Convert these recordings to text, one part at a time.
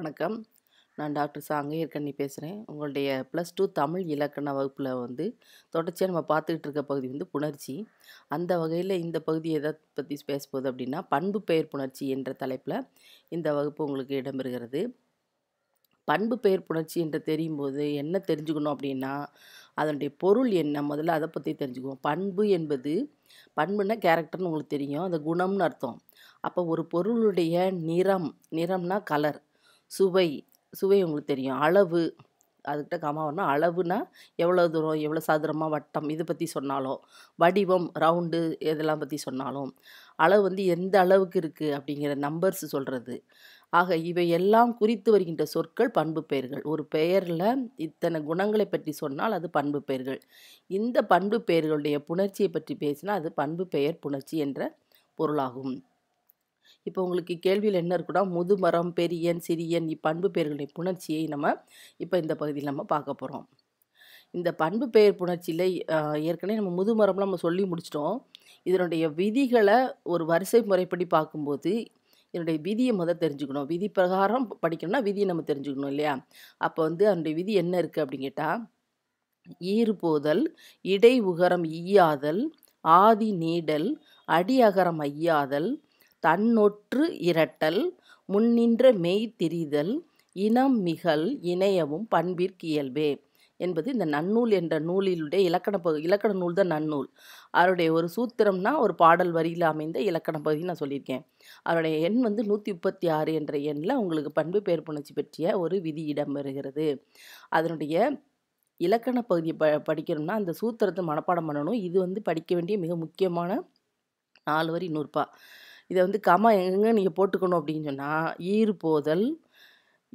வணக்கம் நான் doctor Changi ஏற்கனவே பேசுகிறேன் உங்களுடைய ப்ளஸ் டூ தமிழ் இலக்கண வகுப்பில் வந்து தொடர்ச்சியாக நம்ம பார்த்துக்கிட்டு இருக்க பகுதி வந்து புணர்ச்சி அந்த வகையில் இந்த பகுதி எதை பற்றி பேசும்போது அப்படின்னா பண்பு பெயர் புணர்ச்சி என்ற தலைப்பில் இந்த வகுப்பு உங்களுக்கு இடம்பெறுகிறது பண்பு பெயர் புணர்ச்சி என்று தெரியும் போது என்ன தெரிஞ்சுக்கணும் அப்படின்னா அதனுடைய பொருள் என்ன முதல்ல அதை பற்றி தெரிஞ்சுக்குவோம் பண்பு என்பது பண்புனா கேரக்டர்னு உங்களுக்கு தெரியும் அந்த குணம்னு அர்த்தம் அப்போ ஒரு பொருளுடைய நிறம் நிறம்னா கலர் சுவை சுவை உங்களுக்கு தெரியும் அளவு அதுக்கிட்ட காமா வரணும் அளவுனா எவ்வளோ தூரம் எவ்வளோ சதுரமாக வட்டம் இதை பற்றி சொன்னாலும் வடிவம் ரவுண்டு இதெல்லாம் பற்றி சொன்னாலும் அளவு வந்து எந்த அளவுக்கு இருக்குது அப்படிங்கிற நம்பர்ஸ் சொல்கிறது ஆக இவை எல்லாம் குறித்து வருகின்ற சொற்கள் பண்பு பெயர்கள் ஒரு பெயரில் இத்தனை குணங்களை பற்றி சொன்னால் அது பண்பு பெயர்கள் இந்த பண்பு பெயர்களுடைய புணர்ச்சியை பற்றி பேசினா அது பண்பு பெயர் புணர்ச்சி என்ற பொருளாகும் இப்போ உங்களுக்கு கேள்வியில் என்ன இருக்குன்னா முதுமரம் பெரியன் சிறியன் இப்பண்பு பெயர்களின் புணர்ச்சியை நம்ம இப்போ இந்த பகுதியில் நம்ம பார்க்க போகிறோம் இந்த பண்பு பெயர் புணர்ச்சியில் ஏற்கனவே நம்ம முதுமரம்லாம் நம்ம சொல்லி முடிச்சிட்டோம் இதனுடைய விதிகளை ஒரு வரிசை முறைப்படி பார்க்கும்போது இதனுடைய விதியை முதல் தெரிஞ்சுக்கணும் விதி பிரகாரம் படிக்கணும்னா விதியை நம்ம தெரிஞ்சுக்கணும் இல்லையா அப்போ வந்து அதனுடைய விதி என்ன இருக்குது அப்படின்னு கேட்டால் ஈறுபோதல் இடை உகரம் ஈயாதல் ஆதி நீடல் அடி அகரம் ஐயாதல் தன்னொற்று இரட்டல் முன்னின்ற மெய் திரிதல் இனம் மிகல் இணையவும் பண்பிற்கு இயல்பே என்பது இந்த நன்னூல் என்ற நூலிலுடைய இலக்கண பகு இலக்கண நூல் தான் நன்னூல் அவருடைய ஒரு சூத்திரம்னா ஒரு பாடல் வரியில் அமைந்த இலக்கண பகுதி நான் சொல்லியிருக்கேன் அவருடைய எண் வந்து நூற்றி முப்பத்தி ஆறு என்ற எண்ணில் உங்களுக்கு பண்பு பெயர் புணர்ச்சி பற்றிய ஒரு விதி இடம் வருகிறது அதனுடைய இலக்கண பகுதியை ப படிக்கணும்னா அந்த சூத்திரத்தை மனப்பாடம் பண்ணணும் இது வந்து படிக்க வேண்டிய மிக முக்கியமான நாலு வரி நூற்பா இதை வந்து கமா எங்கே நீங்கள் போட்டுக்கணும் அப்படின்னு சொன்னால் ஈறு போதல்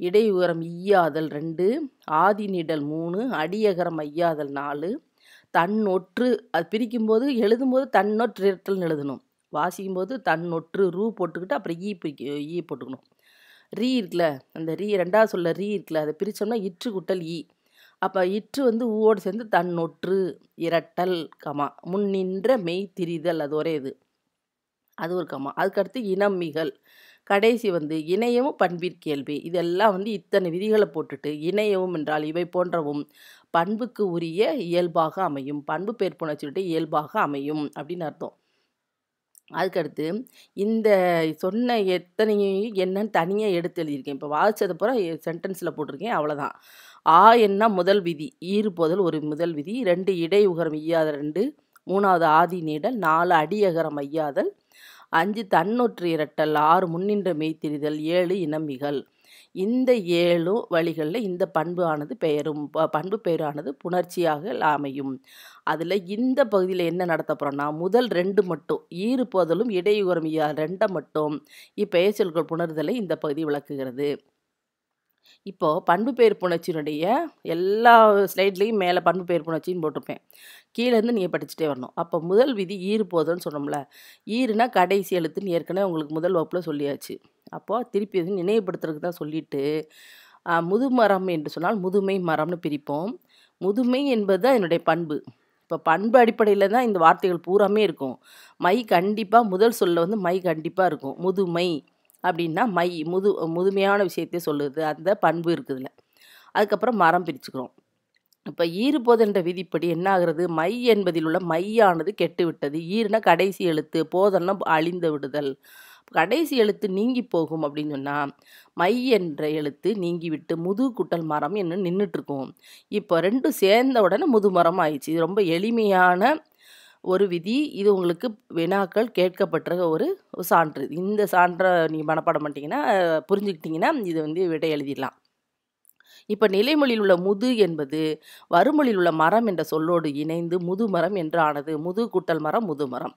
இடையுகரம் ஈயாதல் ரெண்டு ஆதி நிடல் மூணு அடியகரம் ஐயாதல் நாலு தன்னொற்று அது பிரிக்கும்போது எழுதும்போது தன்னொற்று இரட்டல்னு எழுதணும் வாசிக்கும்போது தன்னொற்று ரூ போட்டுக்கிட்டு அப்புறம் ஈ பிரிக்க ஈ போட்டுக்கணும் ரீ இருக்குல்ல அந்த ரீ ரெண்டாவது சொல்ல ரீ இருக்குல்ல அதை பிரித்தோம்னா இற்று குட்டல் ஈ அப்போ இற்று வந்து ஊவோடு சேர்ந்து தன்னொற்று இரட்டல் கமா முன்னின்ற மெய் திரிதல் அது ஒரே இது அது ஒரு கம்மா அதுக்கடுத்து இனம்மிகள் கடைசி வந்து இணையமும் பண்பிற் கேள்வி இதெல்லாம் வந்து இத்தனை விதிகளை போட்டுட்டு இணையவும் என்றால் இவை போன்றவும் பண்புக்கு உரிய இயல்பாக அமையும் பண்பு பெயர் புணர்ச்சிட்டு இயல்பாக அமையும் அப்படின்னு அர்த்தம் அதுக்கடுத்து இந்த சொன்ன எத்தனையும் என்னன்னு தனியாக எடுத்து எழுதியிருக்கேன் இப்போ வாதிச்சது பூரா சென்டென்ஸில் போட்டிருக்கேன் அவ்வளோதான் ஆ என்ன முதல் விதி ஈறு போதல் ஒரு முதல் விதி ரெண்டு இடை உகரம் ஈயாத ரெண்டு மூணாவது ஆதி நீடல் நாலு அடியகரம் ஐயாதல் அஞ்சு தன்னொற்று இரட்டல் ஆறு முன்னின்ற மெய்த்திரிதல் ஏழு இனமிகள் இந்த ஏழு வழிகளில் இந்த பண்பு ஆனது பெயரும் பண்பு பெயரானது புணர்ச்சியாக அமையும் அதில் இந்த பகுதியில் என்ன நடத்த போகிறோன்னா முதல் ரெண்டு மட்டும் ஈறு போதலும் இடையுகரம் ரெண்டை மட்டும் இப்பெயர் சொற்கள் புணர்தலை இந்த பகுதி விளக்குகிறது இப்போது பண்பு பெயர் புணர்ச்சியினுடைய எல்லா ஸ்லைட்லேயும் மேலே பண்பு பெயர் புணர்ச்சின்னு போட்டிருப்பேன் கீழேருந்து நீங்கள் படிச்சுட்டே வரணும் அப்போ முதல் விதி ஈறு போதும்னு சொன்னோம்ல ஈருனா கடைசி எழுத்துன்னு ஏற்கனவே உங்களுக்கு முதல் வகுப்பில் சொல்லியாச்சு அப்போது திருப்பி எதுவும் நினைவுபடுத்துறதுக்கு தான் சொல்லிவிட்டு முதுமரம் என்று சொன்னால் முதுமை மரம்னு பிரிப்போம் முதுமை என்பது தான் என்னுடைய பண்பு இப்போ பண்பு அடிப்படையில் தான் இந்த வார்த்தைகள் பூராமே இருக்கும் மை கண்டிப்பாக முதல் சொல்ல வந்து மை கண்டிப்பாக இருக்கும் முதுமை அப்படின்னா மை முது முதுமையான விஷயத்தையே சொல்லுது அந்த பண்பு இருக்குதுல அதுக்கப்புறம் மரம் பிரிச்சுக்கிறோம் இப்போ ஈறுபோது என்ற விதிப்படி என்ன ஆகுறது மை என்பதில் உள்ள மையானது கெட்டு விட்டது ஈறுனா கடைசி எழுத்து போதன்னா அழிந்து விடுதல் கடைசி எழுத்து நீங்கி போகும் அப்படின்னு சொன்னால் மை என்ற எழுத்து நீங்கிவிட்டு முது குட்டல் மரம் என்று நின்றுட்டுருக்கும் இப்போ ரெண்டும் சேர்ந்த உடனே முதுமரம் ஆயிடுச்சு ரொம்ப எளிமையான ஒரு விதி இது உங்களுக்கு வினாக்கள் கேட்கப்பட்ட ஒரு சான்று இந்த சான்றை நீங்கள் மனப்பாடம் பண்ணிட்டீங்கன்னா புரிஞ்சுக்கிட்டிங்கன்னா இது வந்து விடை எழுதிடலாம் இப்போ நிலைமொழியில் உள்ள முது என்பது வறுமொழியில் உள்ள மரம் என்ற சொல்லோடு இணைந்து முதுமரம் என்று ஆனது முது கூட்டல் மரம் முதுமரம்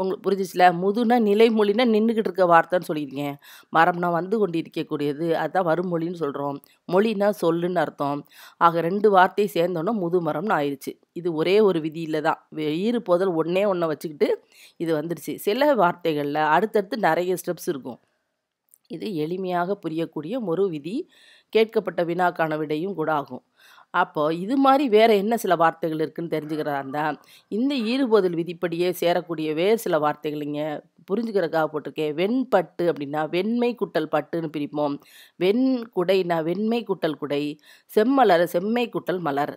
உங்களுக்கு புரிஞ்சிச்சுல முதுனா நிலைமொழினா நின்றுக்கிட்டு இருக்க வார்த்தைன்னு சொல்லியிருக்கீங்க மரம்னா வந்து கொண்டு இருக்கக்கூடியது அதுதான் வறுமொழின்னு சொல்கிறோம் மொழினா சொல்லுன்னு அர்த்தம் ஆக ரெண்டு வார்த்தையை சேர்ந்தோன்னா முதுமரம்னு ஆயிடுச்சு இது ஒரே ஒரு விதியில் தான் ஈறு போதல் ஒன்றே ஒன்றை வச்சுக்கிட்டு இது வந்துடுச்சு சில வார்த்தைகளில் அடுத்தடுத்து நிறைய ஸ்டெப்ஸ் இருக்கும் இது எளிமையாக புரியக்கூடிய ஒரு விதி கேட்கப்பட்ட வினாக்கான விடையும் கூட ஆகும் அப்போ இது மாதிரி வேறு என்ன சில வார்த்தைகள் இருக்குதுன்னு தெரிஞ்சுக்கிறதா இருந்தால் இந்த ஈறுபோதல் விதிப்படியே சேரக்கூடிய வேறு சில இங்கே புரிஞ்சுக்கிறக்காக போட்டிருக்கேன் வெண்பட்டு அப்படின்னா வெண்மை குட்டல் பட்டுன்னு பிரிப்போம் வெண் குடைனா வெண்மை குட்டல் குடை செம்மலர் செம்மை குட்டல் மலர்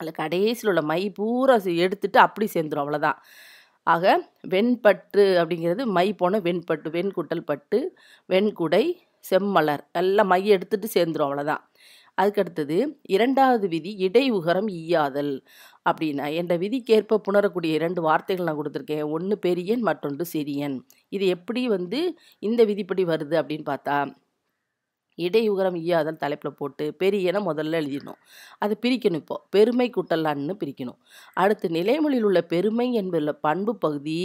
அதில் கடைசியில் உள்ள மை பூரா எடுத்துட்டு அப்படி சேர்ந்துடும் அவ்வளோதான் ஆக வெண்பட்டு அப்படிங்கிறது மை போன வெண்பட்டு வெண்குட்டல் பட்டு வெண்குடை செம்மலர் எல்லாம் மைய எடுத்துட்டு சேர்ந்துடும் அவ்வளோதான் அதுக்கடுத்தது இரண்டாவது விதி இடை உகரம் ஈயாதல் அப்படின்னா என்ற விதிக்கேற்ப புணரக்கூடிய இரண்டு வார்த்தைகள் நான் கொடுத்துருக்கேன் ஒன்று பெரியன் மற்றொன்று சிறியன் இது எப்படி வந்து இந்த விதிப்படி வருது அப்படின்னு பார்த்தா இடையுகரம் ஈயாதல் தலைப்பில் போட்டு பெரியன முதல்ல எழுதிடணும் அது பிரிக்கணும் இப்போது பெருமை குட்டலான்னு பிரிக்கணும் அடுத்து நிலைமொழியில் உள்ள பெருமை என்பதில் பண்பு பகுதி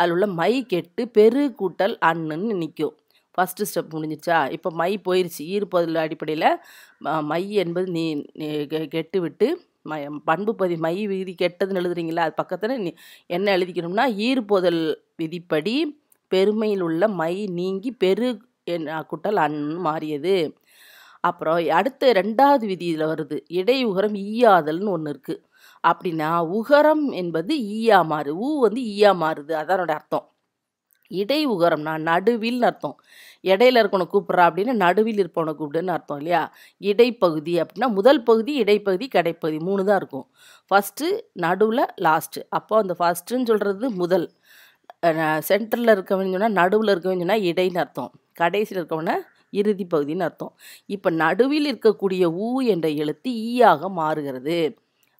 அதில் உள்ள மை கெட்டு பெரு கூட்டல் அண்ணுன்னு நிற்கும் ஃபஸ்ட்டு ஸ்டெப் முடிஞ்சிச்சா இப்போ மை போயிடுச்சு ஈர்ப்பதில் அடிப்படையில் மை என்பது நீ கெட்டு விட்டு ம பண்பு பதி மை விதி கெட்டதுன்னு எழுதுறீங்களா அது பக்கத்தில் என்ன எழுதிக்கணும்னா ஈர்ப்போதல் விதிப்படி பெருமையில் உள்ள மை நீங்கி பெரு குட்டல் அன் மாறியது அப்புறம் அடுத்த ரெண்டாவது விதியில் வருது இடை உகரம் ஈயாதல்னு ஒன்று இருக்குது அப்படின்னா உகரம் என்பது ஈயா மாறு ஊ வந்து ஈயா மாறுது அதனோட அர்த்தம் இடை உகரம்னா நடுவில் அர்த்தம் இடையில இருக்கணும் கூப்பிட்றா அப்படின்னா நடுவில் இருப்பவனை கூப்பிடுன்னு அர்த்தம் இல்லையா இடைப்பகுதி அப்படின்னா முதல் பகுதி இடைப்பகுதி கடைப்பகுதி மூணு தான் இருக்கும் ஃபஸ்ட்டு நடுவில் லாஸ்ட்டு அப்போ அந்த ஃபஸ்ட்டுன்னு சொல்கிறது முதல் சென்டரில் இருக்கவன் சொன்னால் நடுவில் இருக்கவன் சொன்னால் இடைன்னு அர்த்தம் கடைசியில் இருக்கவனை இறுதி பகுதின்னு அர்த்தம் இப்போ நடுவில் இருக்கக்கூடிய ஊ என்ற எழுத்து ஈயாக மாறுகிறது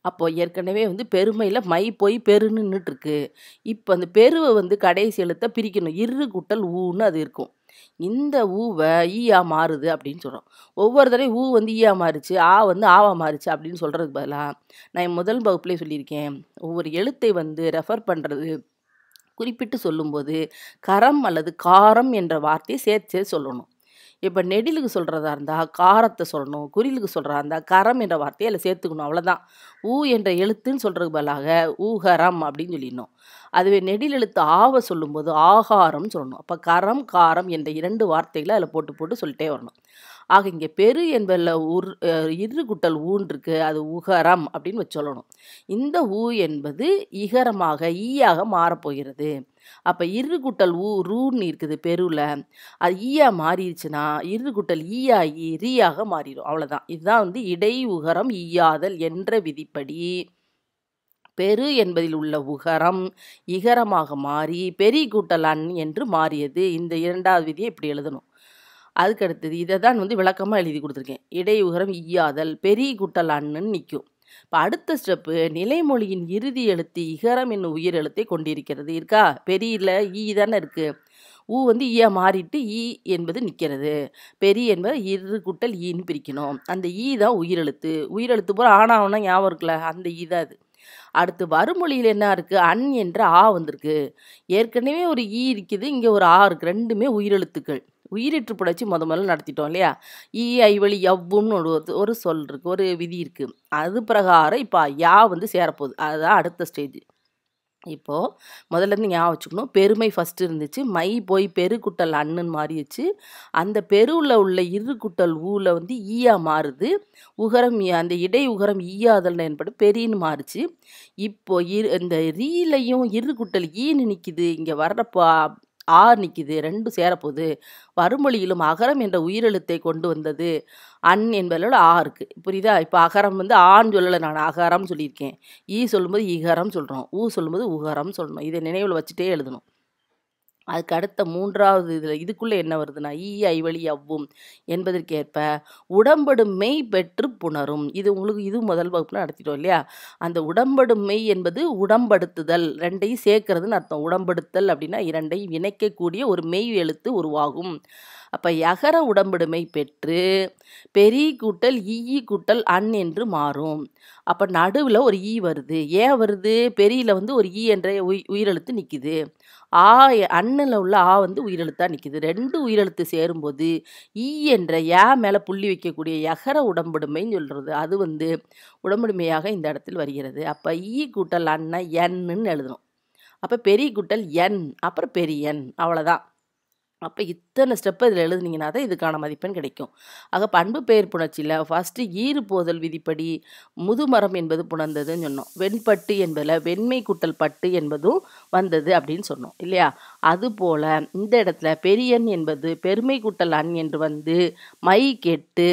அப்போது ஏற்கனவே வந்து பெருமையில் மை போய் பெருன்னுட்டுருக்கு இப்போ அந்த பெருவை வந்து கடைசி எழுத்த பிரிக்கணும் இரு குட்டல் ஊன்னு அது இருக்கும் இந்த ஊவை ஈயா மாறுது அப்படின்னு சொல்கிறோம் ஒவ்வொரு தடவையும் ஊ வந்து ஈயா மாறுச்சு ஆ வந்து ஆவா மாறுச்சு அப்படின்னு சொல்கிறதுக்கு பதிலாக நான் முதல் வகுப்புலேயே சொல்லியிருக்கேன் ஒவ்வொரு எழுத்தை வந்து ரெஃபர் பண்ணுறது குறிப்பிட்டு சொல்லும்போது கரம் அல்லது காரம் என்ற வார்த்தையை சேர்த்து சொல்லணும் இப்போ நெடிலுக்கு சொல்கிறதா இருந்தால் காரத்தை சொல்லணும் குறிலுக்கு சொல்கிறதா இருந்தால் கரம் என்ற வார்த்தையை அதில் சேர்த்துக்கணும் அவ்வளோதான் ஊ என்ற எழுத்துன்னு சொல்கிறதுக்கு பதிலாக ஊகரம் அப்படின்னு சொல்லிடணும் அதுவே நெடில் எழுத்து ஆவை சொல்லும்போது ஆகாரம்னு சொல்லணும் அப்போ கரம் காரம் என்ற இரண்டு வார்த்தைகளை அதில் போட்டு போட்டு சொல்லிட்டே வரணும் ஆக இங்கே பெரு என்பதில் உர் இரு குட்டல் ஊன் அது உகரம் அப்படின்னு வச்சு சொல்லணும் இந்த ஊ என்பது இகரமாக ஈயாக மாறப்போகிறது அப்போ இரு குட்டல் ஊ ரூன்னு இருக்குது பெருவில் அது ஈயா மாறிடுச்சுன்னா இரு குட்டல் ஈயா ஈ ரீயாக மாறிடும் அவ்வளோதான் இதுதான் வந்து இடை உகரம் ஈயாதல் என்ற விதிப்படி பெரு என்பதில் உள்ள உகரம் இகரமாக மாறி பெரிய கூட்டல் என்று மாறியது இந்த இரண்டாவது விதியை இப்படி எழுதணும் அதுக்கு அடுத்தது இதை தான் வந்து விளக்கமாக எழுதி கொடுத்துருக்கேன் இடையுகரம் ஈயாதல் பெரிய குட்டலான்னு நிற்கும் இப்போ அடுத்த ஸ்டெப்பு நிலைமொழியின் இறுதி எழுத்து இகரம் என்னும் உயிர் எழுத்தை கொண்டிருக்கிறது இருக்கா பெரியில் ஈ தானே இருக்குது ஊ வந்து ஈயா மாறிட்டு ஈ என்பது நிற்கிறது பெரிய என்பது இரு குட்டல் ஈன்னு பிரிக்கணும் அந்த ஈ தான் உயிரெழுத்து உயிரெழுத்து பூரா ஆனாவனா ஞாபகம் இருக்குல்ல அந்த ஈ தான் அது அடுத்து வறுமொழியில் என்ன இருக்குது அன் என்ற ஆ வந்திருக்கு ஏற்கனவே ஒரு ஈ இருக்குது இங்கே ஒரு ஆ இருக்குது ரெண்டுமே உயிரெழுத்துக்கள் உயிரிட்டு புடைச்சி முத முதல்ல நடத்திட்டோம் இல்லையா ஈ ஐவழி எவ்வும்னு ஒரு ஒரு சொல் இருக்குது ஒரு விதி இருக்குது அது பிரகாரம் இப்போ யா வந்து சேரப்போகுது அதுதான் அடுத்த ஸ்டேஜ் இப்போது முதல்ல இருந்து ஞாபகம் வச்சுக்கணும் பெருமை ஃபஸ்ட்டு இருந்துச்சு மை போய் பெருக்குட்டல் அண்ணன் மாறிடுச்சு அந்த பெருவில் உள்ள இருக்குட்டல் ஊவில் வந்து ஈயா மாறுது உகரம் அந்த இடை உகரம் ஈயாதல் என்பது பெரியன்னு மாறுச்சு இப்போ இரு இந்த ரீலையும் இருக்குட்டல் ஈன்னு நிற்கிது இங்கே வர்றப்போ ஆர் நிற்கிது ரெண்டும் சேரப்போகுது வறுமொழியிலும் அகரம் என்ற உயிரெழுத்தை கொண்டு வந்தது அன் என்பதில் ஆ இருக்குது புரியுதா இப்போ அகரம் வந்து ஆன்னு சொல்லலை நான் அகரம் சொல்லியிருக்கேன் ஈ சொல்லும்போது இகரம் சொல்கிறோம் ஊ சொல்லும்போது உகரம் சொல்லணும் இதை நினைவில் வச்சுட்டே எழுதணும் அதுக்கு அடுத்த மூன்றாவது இதில் இதுக்குள்ளே என்ன வருதுன்னா ஈ ஐவழி அவ்வும் என்பதற்கேற்ப உடம்படு மெய் பெற்று புணரும் இது உங்களுக்கு இது முதல் வகுப்பு நடத்திட்டோம் இல்லையா அந்த உடம்படு மெய் என்பது உடம்படுத்துதல் ரெண்டையும் சேர்க்கறதுன்னு அர்த்தம் உடம்படுத்தல் அப்படின்னா இரண்டையும் இணைக்கக்கூடிய ஒரு மெய் எழுத்து உருவாகும் அப்போ யகர உடம்புடைமை பெற்று பெரிய கூட்டல் ஈ கூட்டல் அன் என்று மாறும் அப்போ நடுவில் ஒரு ஈ வருது ஏன் வருது பெரியில் வந்து ஒரு ஈ என்ற உயி உயிரெழுத்து நிற்கிது ஆ அண்ணில் உள்ள ஆ வந்து உயிரெழுத்தாக நிற்கிது ரெண்டு உயிரெழுத்து சேரும்போது ஈ என்ற ஏ மேலே புள்ளி வைக்கக்கூடிய எகர உடம்புடுமைன்னு சொல்கிறது அது வந்து உடம்புடுமையாக இந்த இடத்தில் வருகிறது அப்போ ஈ கூட்டல் அண்ணன் என்னுன்னு எழுதணும் அப்போ பெரிய கூட்டல் என் அப்புறம் பெரியன் அவ்வளோதான் அப்போ இத்தனை ஸ்டெப்பை இதில் எழுதுனீங்கன்னா தான் இதுக்கான மதிப்பெண் கிடைக்கும் ஆக பண்பு பெயர் புணர்ச்சியில் ஃபஸ்ட்டு ஈறு போதல் விதிப்படி முதுமரம் என்பது புணர்ந்ததுன்னு சொன்னோம் வெண்பட்டு என்பதில் வெண்மை குட்டல் பட்டு என்பதும் வந்தது அப்படின்னு சொன்னோம் இல்லையா அதுபோல் இந்த இடத்துல பெரியன் என்பது பெருமை குட்டல் அண் என்று வந்து மை கெட்டு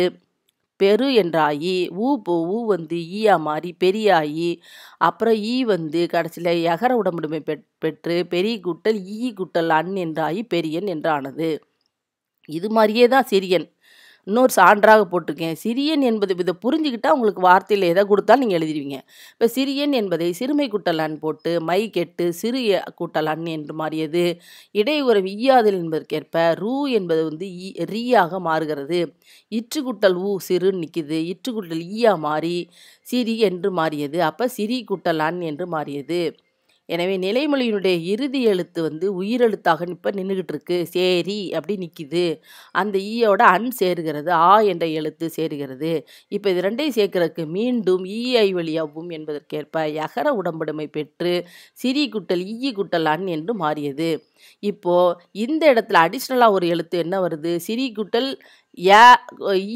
பெரு என்றாயி ஊ போ ஊ வந்து ஈயா மாறி பெரியாயி அப்புறம் ஈ வந்து கடைசியில் எகர உடம்புடுமை பெற்று பெரிய குட்டல் ஈ குட்டல் அன் என்றாயி பெரியன் என்றானது இது மாதிரியே தான் சிறியன் இன்னொரு சான்றாக போட்டிருக்கேன் சிறியன் என்பது இதை புரிஞ்சுக்கிட்டால் உங்களுக்கு வார்த்தையில் எதை கொடுத்தா நீங்கள் எழுதிடுவீங்க இப்போ சிறியன் என்பதை சிறுமை குட்டலான் போட்டு மை கெட்டு சிறிய கூட்டலான் என்று மாறியது இடையூறம் ஈயாதல் என்பதற்கேற்ப ரூ என்பது வந்து ஈ ரீயாக மாறுகிறது இற்று குட்டல் ஊ சிறு நிற்கிது இற்று குட்டல் ஈயா மாறி சிறி என்று மாறியது அப்போ சிறி குட்டலான் என்று மாறியது எனவே நிலைமொழியினுடைய இறுதி எழுத்து வந்து உயிரெழுத்தாக இப்போ நின்றுக்கிட்டு இருக்கு சேரி அப்படி நிற்கிது அந்த ஈயோட அன் சேருகிறது ஆ என்ற எழுத்து சேருகிறது இப்போ இது ரெண்டையும் சேர்க்கிறதுக்கு மீண்டும் ஈஐ வழியாகவும் என்பதற்கேற்ப யகர உடம்புடைமை பெற்று சிறி குட்டல் ஈ குட்டல் அன் என்று மாறியது இப்போது இந்த இடத்துல அடிஷ்னலாக ஒரு எழுத்து என்ன வருது சிறி குட்டல் ஏ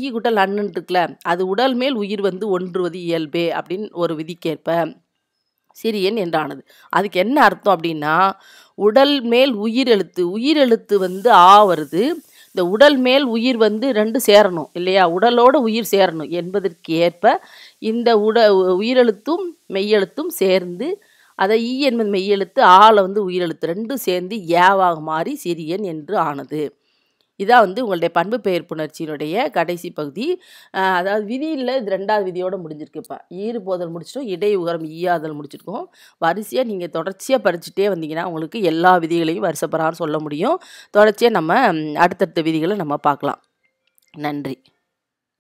ஈ குட்டல் அண்ணன் இருக்குல்ல அது உடல் மேல் உயிர் வந்து ஒன்றுவது இயல்பே அப்படின்னு ஒரு விதிக்கேற்ப சிரியன் என்றானது அதுக்கு என்ன அர்த்தம் அப்படின்னா உடல் மேல் உயிர் எழுத்து உயிர் எழுத்து வந்து ஆ வருது இந்த உடல் மேல் உயிர் வந்து ரெண்டு சேரணும் இல்லையா உடலோட உயிர் சேரணும் என்பதற்கு ஏற்ப இந்த உட உயிரெழுத்தும் மெய்யெழுத்தும் சேர்ந்து அதை ஈ என்பது மெய்யெழுத்து ஆளை வந்து உயிரெழுத்து ரெண்டும் சேர்ந்து ஏவாக மாறி சிறியன் என்று ஆனது இதான் வந்து உங்களுடைய பண்பு பெயர் புணர்ச்சியினுடைய கடைசி பகுதி அதாவது விதியில் இது ரெண்டாவது விதியோடு முடிஞ்சிருக்கு இப்போ ஈறு போதல் முடிச்சிட்டோம் இடை உகரம் ஈயாதல் முடிச்சிருக்கோம் வரிசையாக நீங்கள் தொடர்ச்சியாக படிச்சுட்டே வந்தீங்கன்னா உங்களுக்கு எல்லா விதிகளையும் வருஷப்பரான்னு சொல்ல முடியும் தொடர்ச்சியாக நம்ம அடுத்தடுத்த விதிகளை நம்ம பார்க்கலாம் நன்றி